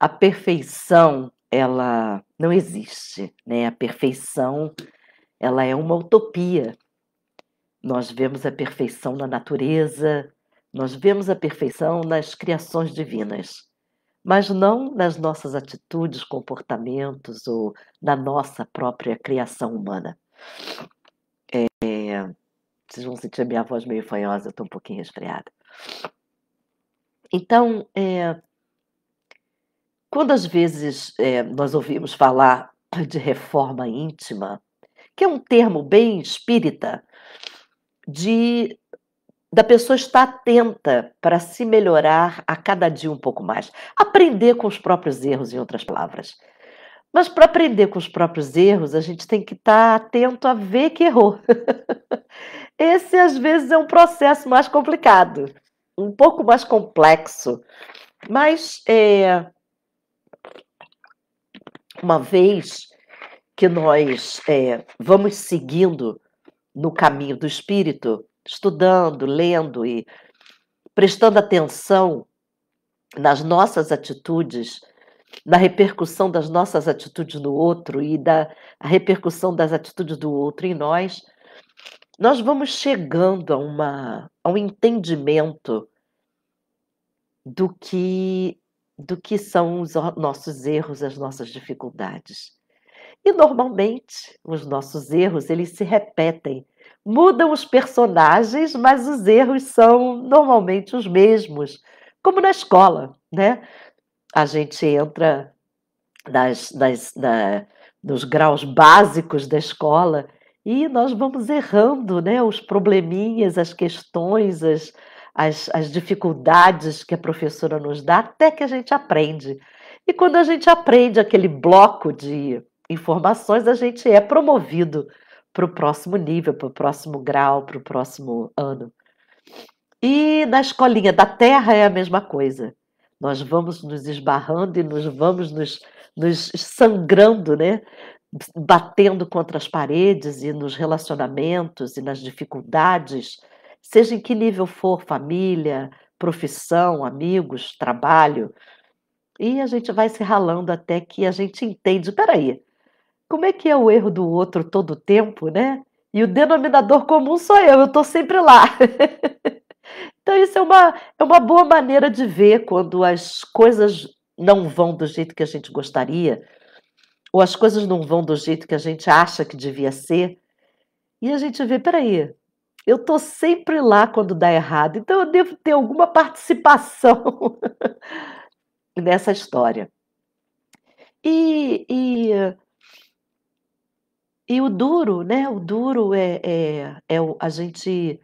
a perfeição ela não existe, né? A perfeição ela é uma utopia. Nós vemos a perfeição na natureza, nós vemos a perfeição nas criações divinas, mas não nas nossas atitudes, comportamentos ou na nossa própria criação humana. É, vocês vão sentir a minha voz meio fanhosa, eu estou um pouquinho resfriada. Então, é, quando às vezes é, nós ouvimos falar de reforma íntima, que é um termo bem espírita, de da pessoa estar atenta para se melhorar a cada dia um pouco mais, aprender com os próprios erros, em outras palavras. Mas para aprender com os próprios erros, a gente tem que estar atento a ver que errou. Esse, às vezes, é um processo mais complicado, um pouco mais complexo, mas é, Tipo, uma vez que nós é, vamos seguindo no caminho do espírito, estudando, lendo e prestando atenção nas nossas atitudes, na repercussão das nossas atitudes no outro e da repercussão das atitudes do outro em nós, nós vamos chegando a, uma, a um entendimento do que do que são os nossos erros, as nossas dificuldades. E normalmente os nossos erros eles se repetem, mudam os personagens, mas os erros são normalmente os mesmos, como na escola, né? A gente entra nas, nas, na, nos graus básicos da escola e nós vamos errando, né? Os probleminhas, as questões, as, as, as dificuldades que a professora nos dá, até que a gente aprende. E quando a gente aprende aquele bloco de informações, a gente é promovido para o próximo nível, para o próximo grau, para o próximo ano. E na escolinha da terra é a mesma coisa. Nós vamos nos esbarrando e nos vamos nos, nos sangrando, né? batendo contra as paredes e nos relacionamentos e nas dificuldades seja em que nível for família, profissão, amigos, trabalho. E a gente vai se ralando até que a gente entende: peraí, como é que é o erro do outro todo o tempo, né? E o denominador comum sou eu, eu estou sempre lá. então, isso é uma, é uma boa maneira de ver quando as coisas não vão do jeito que a gente gostaria, ou as coisas não vão do jeito que a gente acha que devia ser. E a gente vê, peraí, eu estou sempre lá quando dá errado, então eu devo ter alguma participação nessa história. E, e, e, o duro, né? O duro é, é, é a gente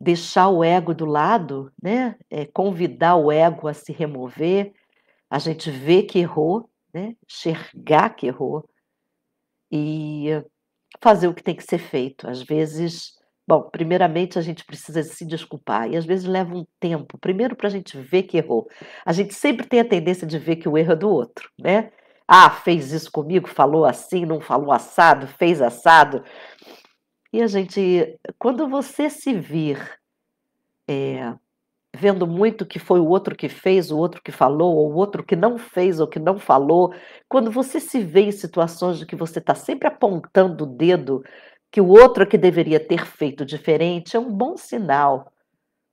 deixar o ego do lado, né? É convidar o ego a se remover, a gente ver que errou, né? Enxergar que errou e fazer o que tem que ser feito. Às vezes Bom, primeiramente a gente precisa se desculpar e às vezes leva um tempo, primeiro para a gente ver que errou. A gente sempre tem a tendência de ver que o erro é do outro, né? Ah, fez isso comigo, falou assim, não falou assado, fez assado. E a gente, quando você se vir é, vendo muito que foi o outro que fez, o outro que falou, ou o outro que não fez ou que não falou, quando você se vê em situações de que você está sempre apontando o dedo que o outro que deveria ter feito diferente é um bom sinal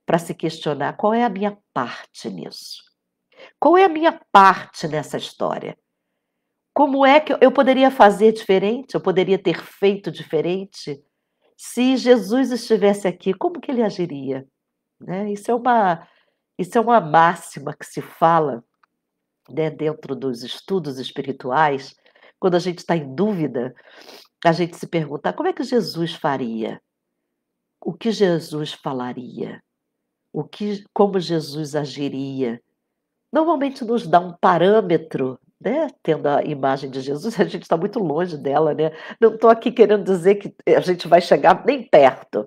para se questionar qual é a minha parte nisso. Qual é a minha parte nessa história? Como é que eu poderia fazer diferente? Eu poderia ter feito diferente? Se Jesus estivesse aqui, como que ele agiria? Né? Isso, é uma, isso é uma máxima que se fala né, dentro dos estudos espirituais quando a gente está em dúvida, a gente se pergunta como é que Jesus faria? O que Jesus falaria? O que, como Jesus agiria? Normalmente nos dá um parâmetro né? tendo a imagem de Jesus, a gente está muito longe dela, né? Não estou aqui querendo dizer que a gente vai chegar nem perto,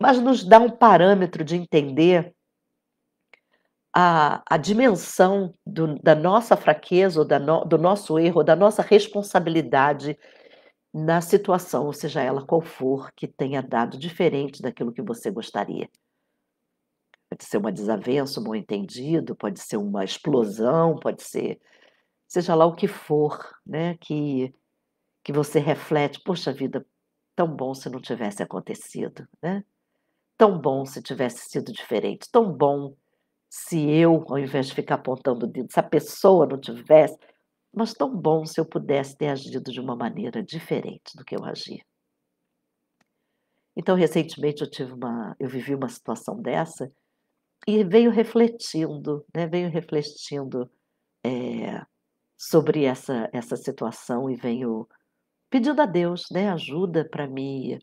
mas nos dá um parâmetro de entender a, a dimensão do, da nossa fraqueza, ou da no, do nosso erro, da nossa responsabilidade na situação, ou seja ela qual for, que tenha dado diferente daquilo que você gostaria. Pode ser uma desavença, um mal entendido, pode ser uma explosão, pode ser seja lá o que for, né, que que você reflete, poxa vida, tão bom se não tivesse acontecido, né? Tão bom se tivesse sido diferente, tão bom se eu, ao invés de ficar apontando o dedo, se a pessoa não tivesse. Mas tão bom se eu pudesse ter agido de uma maneira diferente do que eu agi. Então, recentemente eu tive uma, eu vivi uma situação dessa e veio refletindo, né? Venho refletindo é, sobre essa essa situação e venho pedindo a Deus, né, ajuda para mim,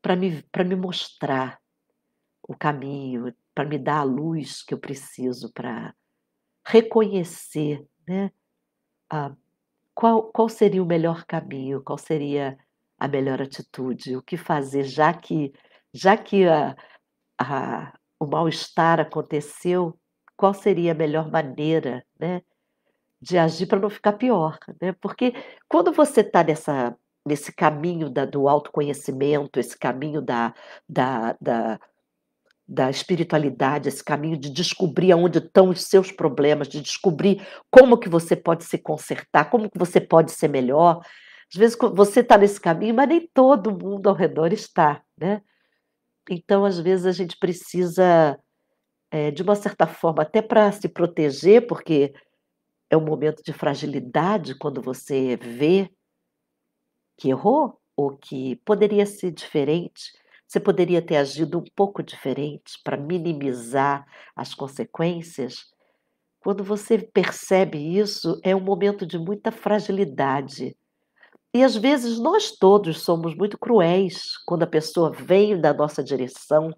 para me para me mostrar o caminho, para me dar a luz que eu preciso para reconhecer né, a, qual, qual seria o melhor caminho, qual seria a melhor atitude, o que fazer, já que, já que a, a, o mal-estar aconteceu, qual seria a melhor maneira né, de agir para não ficar pior. Né? Porque quando você está nessa nesse caminho da, do autoconhecimento, esse caminho da, da, da da espiritualidade, esse caminho de descobrir aonde estão os seus problemas, de descobrir como que você pode se consertar, como que você pode ser melhor. Às vezes você está nesse caminho, mas nem todo mundo ao redor está, né? Então, às vezes a gente precisa, é, de uma certa forma, até para se proteger, porque é um momento de fragilidade quando você vê que errou ou que poderia ser diferente você poderia ter agido um pouco diferente para minimizar as consequências? Quando você percebe isso, é um momento de muita fragilidade. E às vezes nós todos somos muito cruéis quando a pessoa vem da nossa direção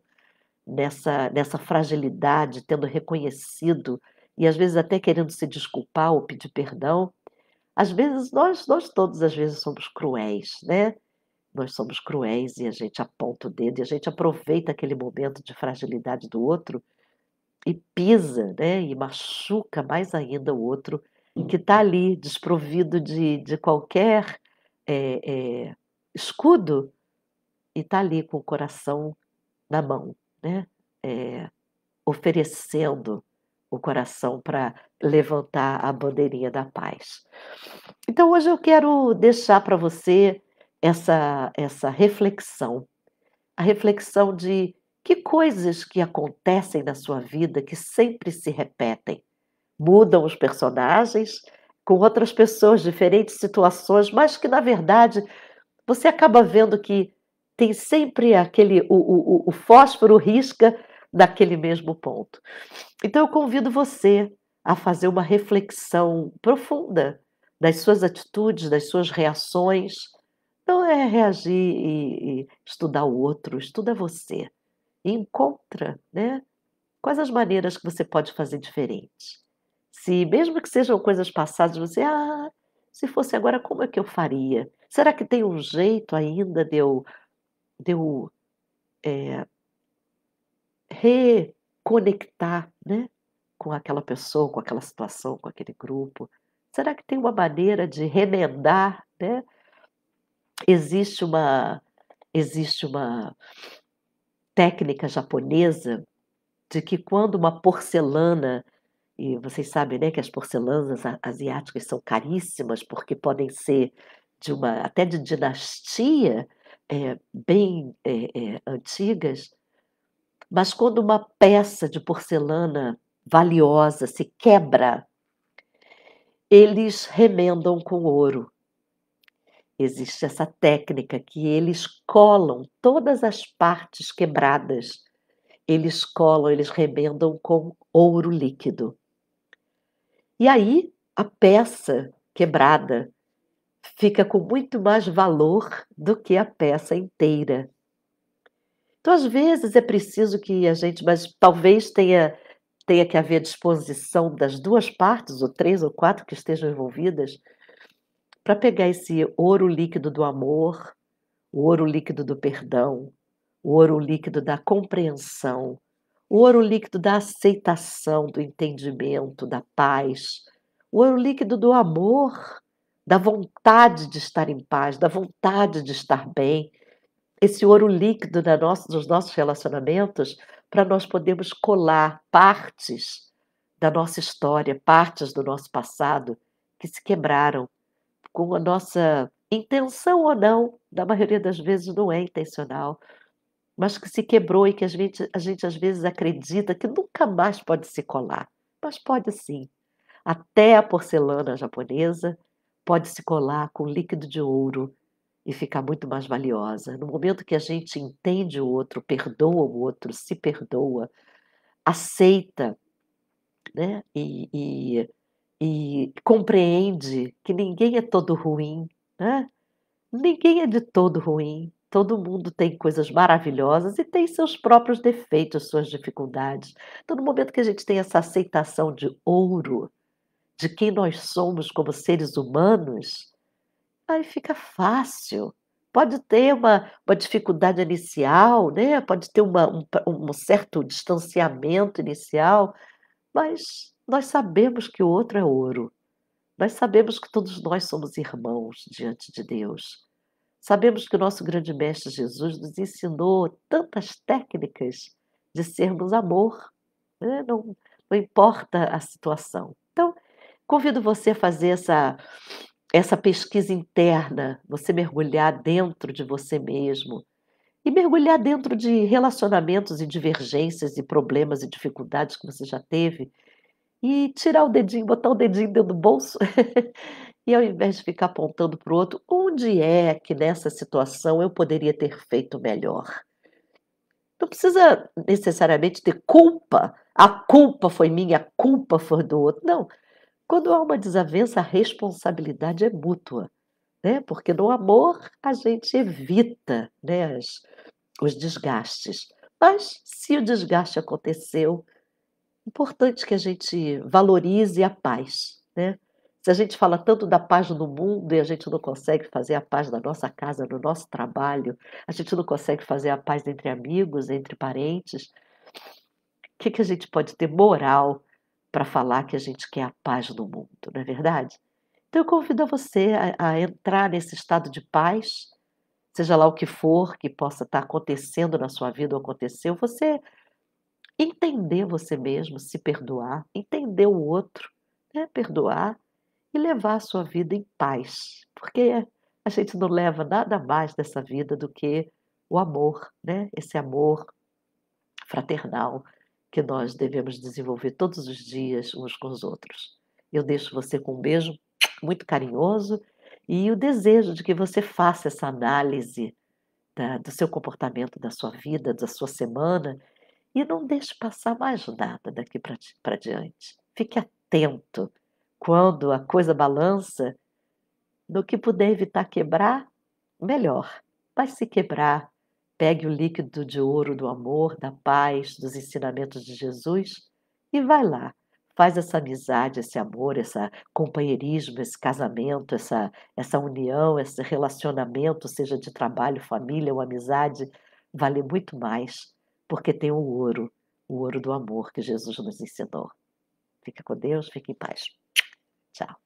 nessa, nessa fragilidade, tendo reconhecido e às vezes até querendo se desculpar ou pedir perdão. Às vezes nós, nós todos às vezes somos cruéis, né? nós somos cruéis e a gente aponta o dedo e a gente aproveita aquele momento de fragilidade do outro e pisa, né? E machuca mais ainda o outro que está ali desprovido de, de qualquer é, é, escudo e está ali com o coração na mão, né? É, oferecendo o coração para levantar a bandeirinha da paz. Então hoje eu quero deixar para você essa, essa reflexão, a reflexão de que coisas que acontecem na sua vida que sempre se repetem. Mudam os personagens com outras pessoas, diferentes situações, mas que, na verdade, você acaba vendo que tem sempre aquele o, o, o fósforo risca daquele mesmo ponto. Então eu convido você a fazer uma reflexão profunda das suas atitudes, das suas reações, então é reagir e, e estudar o outro, estuda você. E encontra, né? Quais as maneiras que você pode fazer diferente? Se mesmo que sejam coisas passadas, você, ah, se fosse agora, como é que eu faria? Será que tem um jeito ainda de eu, de eu é, reconectar né, com aquela pessoa, com aquela situação, com aquele grupo? Será que tem uma maneira de remendar, né? Existe uma, existe uma técnica japonesa de que quando uma porcelana, e vocês sabem né, que as porcelanas asiáticas são caríssimas porque podem ser de uma até de dinastia é, bem é, é, antigas, mas quando uma peça de porcelana valiosa se quebra, eles remendam com ouro. Existe essa técnica que eles colam todas as partes quebradas. Eles colam, eles remendam com ouro líquido. E aí a peça quebrada fica com muito mais valor do que a peça inteira. Então, às vezes é preciso que a gente, mas talvez tenha, tenha que haver disposição das duas partes, ou três ou quatro que estejam envolvidas, para pegar esse ouro líquido do amor, o ouro líquido do perdão, o ouro líquido da compreensão, o ouro líquido da aceitação, do entendimento, da paz, o ouro líquido do amor, da vontade de estar em paz, da vontade de estar bem, esse ouro líquido da nossa, dos nossos relacionamentos, para nós podermos colar partes da nossa história, partes do nosso passado que se quebraram com a nossa intenção ou não, da maioria das vezes não é intencional, mas que se quebrou e que a gente, a gente às vezes acredita que nunca mais pode se colar. Mas pode sim. Até a porcelana japonesa pode se colar com líquido de ouro e ficar muito mais valiosa. No momento que a gente entende o outro, perdoa o outro, se perdoa, aceita, né? e, e e compreende que ninguém é todo ruim, né? Ninguém é de todo ruim. Todo mundo tem coisas maravilhosas e tem seus próprios defeitos, suas dificuldades. Então, no momento que a gente tem essa aceitação de ouro, de quem nós somos como seres humanos, aí fica fácil. Pode ter uma, uma dificuldade inicial, né? pode ter uma, um, um certo distanciamento inicial, mas nós sabemos que o outro é ouro. Nós sabemos que todos nós somos irmãos diante de Deus. Sabemos que o nosso grande mestre Jesus nos ensinou tantas técnicas de sermos amor. Né? Não, não importa a situação. Então, convido você a fazer essa, essa pesquisa interna, você mergulhar dentro de você mesmo e mergulhar dentro de relacionamentos e divergências e problemas e dificuldades que você já teve e tirar o dedinho, botar o dedinho dentro do bolso. e ao invés de ficar apontando para o outro, onde é que nessa situação eu poderia ter feito melhor? Não precisa necessariamente ter culpa. A culpa foi minha, a culpa foi do outro. Não. Quando há uma desavença, a responsabilidade é mútua. Né? Porque no amor a gente evita né, as, os desgastes. Mas se o desgaste aconteceu, importante que a gente valorize a paz, né? Se a gente fala tanto da paz no mundo e a gente não consegue fazer a paz na nossa casa, no nosso trabalho, a gente não consegue fazer a paz entre amigos, entre parentes, o que, que a gente pode ter moral para falar que a gente quer a paz no mundo, não é verdade? Então eu convido você a, a entrar nesse estado de paz, seja lá o que for que possa estar acontecendo na sua vida ou aconteceu, você entender você mesmo, se perdoar, entender o outro, né? perdoar e levar a sua vida em paz, porque a gente não leva nada mais dessa vida do que o amor, né? esse amor fraternal que nós devemos desenvolver todos os dias uns com os outros. Eu deixo você com um beijo muito carinhoso e o desejo de que você faça essa análise da, do seu comportamento, da sua vida, da sua semana e não deixe passar mais nada daqui para diante. Fique atento quando a coisa balança. No que puder evitar quebrar, melhor. Mas se quebrar, pegue o líquido de ouro do amor, da paz, dos ensinamentos de Jesus e vai lá. Faz essa amizade, esse amor, esse companheirismo, esse casamento, essa, essa união, esse relacionamento, seja de trabalho, família ou amizade, vale muito mais porque tem o ouro, o ouro do amor que Jesus nos ensinou. Fica com Deus, fique em paz. Tchau.